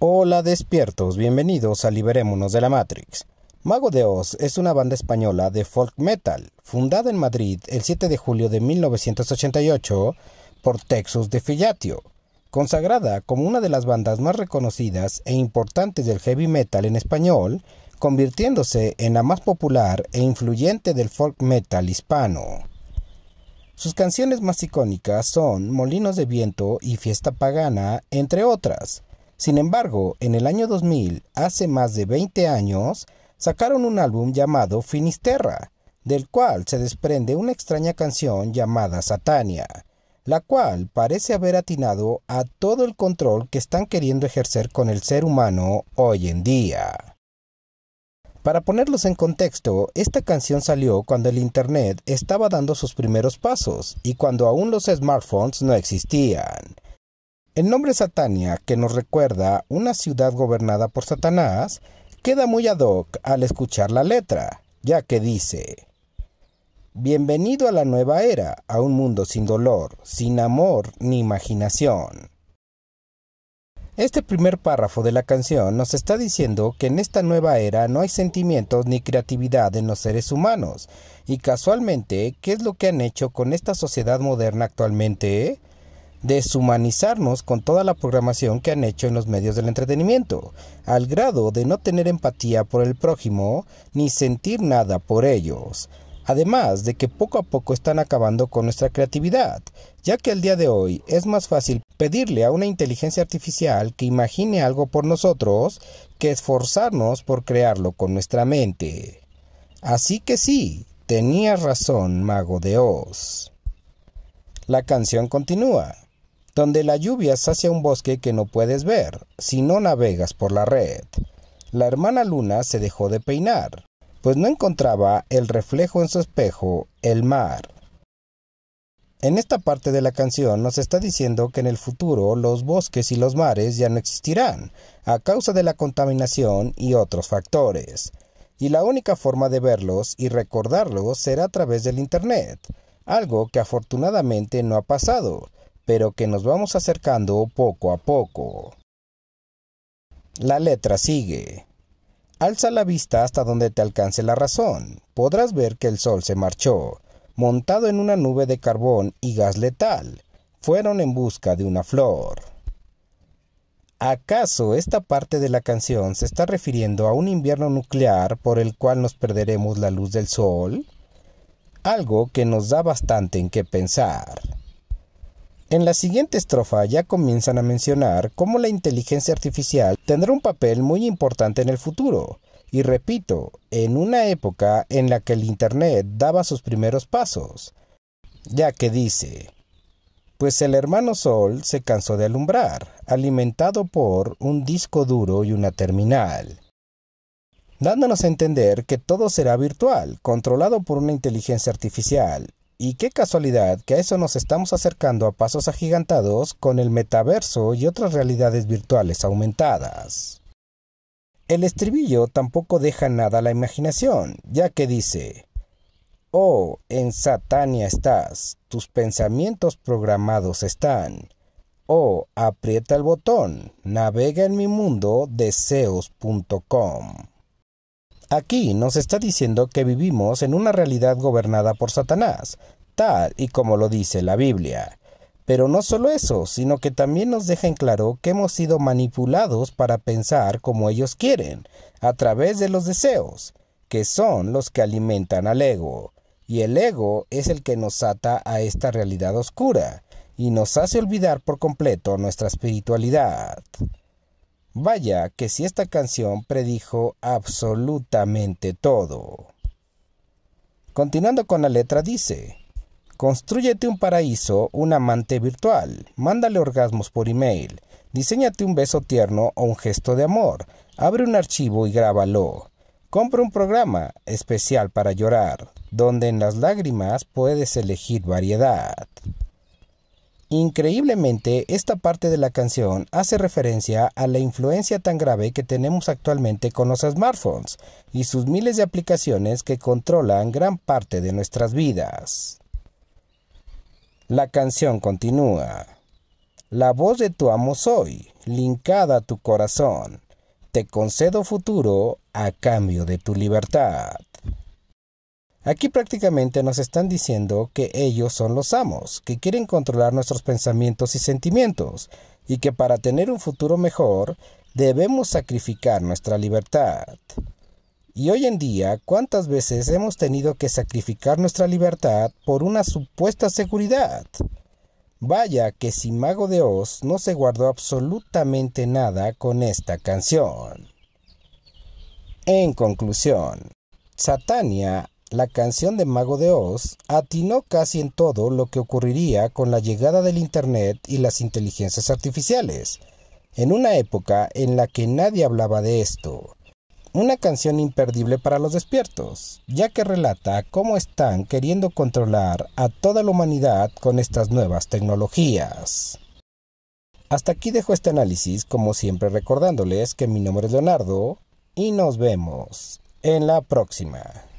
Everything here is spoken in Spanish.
Hola despiertos, bienvenidos a Liberémonos de la Matrix. Mago de Oz es una banda española de folk metal, fundada en Madrid el 7 de julio de 1988 por Texas de Fillatio, consagrada como una de las bandas más reconocidas e importantes del heavy metal en español, convirtiéndose en la más popular e influyente del folk metal hispano. Sus canciones más icónicas son Molinos de Viento y Fiesta Pagana, entre otras, sin embargo, en el año 2000, hace más de 20 años, sacaron un álbum llamado Finisterra, del cual se desprende una extraña canción llamada Satania, la cual parece haber atinado a todo el control que están queriendo ejercer con el ser humano hoy en día. Para ponerlos en contexto, esta canción salió cuando el Internet estaba dando sus primeros pasos y cuando aún los smartphones no existían. El nombre Satania, que nos recuerda una ciudad gobernada por Satanás, queda muy ad hoc al escuchar la letra, ya que dice, Bienvenido a la nueva era, a un mundo sin dolor, sin amor ni imaginación. Este primer párrafo de la canción nos está diciendo que en esta nueva era no hay sentimientos ni creatividad en los seres humanos. Y casualmente, ¿qué es lo que han hecho con esta sociedad moderna actualmente? deshumanizarnos con toda la programación que han hecho en los medios del entretenimiento, al grado de no tener empatía por el prójimo ni sentir nada por ellos. Además de que poco a poco están acabando con nuestra creatividad, ya que al día de hoy es más fácil pedirle a una inteligencia artificial que imagine algo por nosotros que esforzarnos por crearlo con nuestra mente. Así que sí, tenías razón, mago de Oz. La canción continúa donde la lluvia sacia un bosque que no puedes ver si no navegas por la red. La hermana Luna se dejó de peinar, pues no encontraba el reflejo en su espejo, el mar. En esta parte de la canción nos está diciendo que en el futuro los bosques y los mares ya no existirán, a causa de la contaminación y otros factores. Y la única forma de verlos y recordarlos será a través del Internet, algo que afortunadamente no ha pasado, pero que nos vamos acercando poco a poco. La letra sigue. Alza la vista hasta donde te alcance la razón. Podrás ver que el sol se marchó, montado en una nube de carbón y gas letal. Fueron en busca de una flor. ¿Acaso esta parte de la canción se está refiriendo a un invierno nuclear por el cual nos perderemos la luz del sol? Algo que nos da bastante en qué pensar. En la siguiente estrofa ya comienzan a mencionar cómo la inteligencia artificial tendrá un papel muy importante en el futuro. Y repito, en una época en la que el Internet daba sus primeros pasos, ya que dice, pues el hermano Sol se cansó de alumbrar, alimentado por un disco duro y una terminal, dándonos a entender que todo será virtual, controlado por una inteligencia artificial, y qué casualidad que a eso nos estamos acercando a pasos agigantados con el metaverso y otras realidades virtuales aumentadas. El estribillo tampoco deja nada a la imaginación, ya que dice, Oh, en Satania estás, tus pensamientos programados están. Oh, aprieta el botón, navega en mi mundo deseos.com. Aquí nos está diciendo que vivimos en una realidad gobernada por Satanás, tal y como lo dice la Biblia. Pero no solo eso, sino que también nos deja en claro que hemos sido manipulados para pensar como ellos quieren, a través de los deseos, que son los que alimentan al ego. Y el ego es el que nos ata a esta realidad oscura, y nos hace olvidar por completo nuestra espiritualidad. Vaya que si esta canción predijo absolutamente todo. Continuando con la letra dice, Construyete un paraíso, un amante virtual, mándale orgasmos por email, diseñate un beso tierno o un gesto de amor, abre un archivo y grábalo. Compra un programa especial para llorar, donde en las lágrimas puedes elegir variedad. Increíblemente, esta parte de la canción hace referencia a la influencia tan grave que tenemos actualmente con los smartphones y sus miles de aplicaciones que controlan gran parte de nuestras vidas. La canción continúa. La voz de tu amo soy, linkada a tu corazón. Te concedo futuro a cambio de tu libertad. Aquí prácticamente nos están diciendo que ellos son los amos, que quieren controlar nuestros pensamientos y sentimientos, y que para tener un futuro mejor debemos sacrificar nuestra libertad. Y hoy en día, ¿cuántas veces hemos tenido que sacrificar nuestra libertad por una supuesta seguridad? Vaya que si Mago de Oz no se guardó absolutamente nada con esta canción. En conclusión, Satania la canción de Mago de Oz atinó casi en todo lo que ocurriría con la llegada del Internet y las inteligencias artificiales, en una época en la que nadie hablaba de esto. Una canción imperdible para los despiertos, ya que relata cómo están queriendo controlar a toda la humanidad con estas nuevas tecnologías. Hasta aquí dejo este análisis, como siempre recordándoles que mi nombre es Leonardo y nos vemos en la próxima.